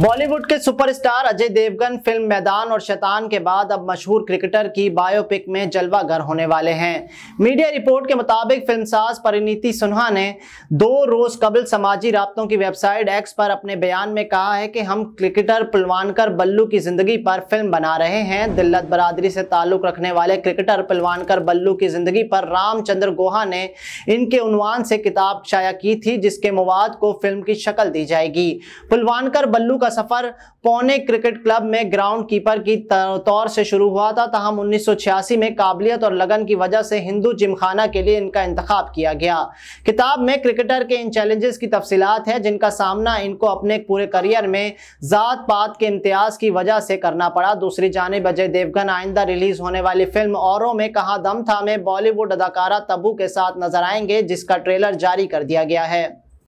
बॉलीवुड के superstar Ajay Devgan film मैदान और शैतान के बाद अब मशहूर क्रिकेटर की बायोपिक में जलवा घर होने वाले हैं मीडिया रिपोर्ट के मुताबिक फिल्मसाज परिणीति सिन्हा ने दो रोज कबल समाजी रबतों की वेबसाइट एक्स पर अपने बयान में कहा है कि हम क्रिकेटर पुलवानकर बल्लू की जिंदगी पर फिल्म बना रहे हैं दिल्लत बरदरी से ताल्लुक रखने वाले क्रिकेटर पुलवानकर बल्लू की जिंदगी पर रामचंद्र गोहा ने इनके उनवान से किताब शाया की थी जिसके मवाद को फिल्म की शक्ल दी जाएगी पुलवानकर बल्लू का सफर पौने क्रिकेट क्लब में ग्राउंड कीपर की तौर से शुरू हुआ था तहम 1986 में काबिलियत और लगन की वजह से हिंदू जिमखाना के लिए इनका इंतखब किया गया किताब में क्रिकेटर के इन चैलेंजेस की तफसीत है जिनका सामना इनको अपने पूरे करियर में ज़ात पात के इम्तियाज की वजह से करना पड़ा दूसरी जानब अजय देवगन आइंदा रिलीज होने वाली फिल्म औरों में कहा दम था में बॉलीवुड अदाकारा तबू के साथ नजर आएंगे जिसका ट्रेलर जारी कर दिया गया है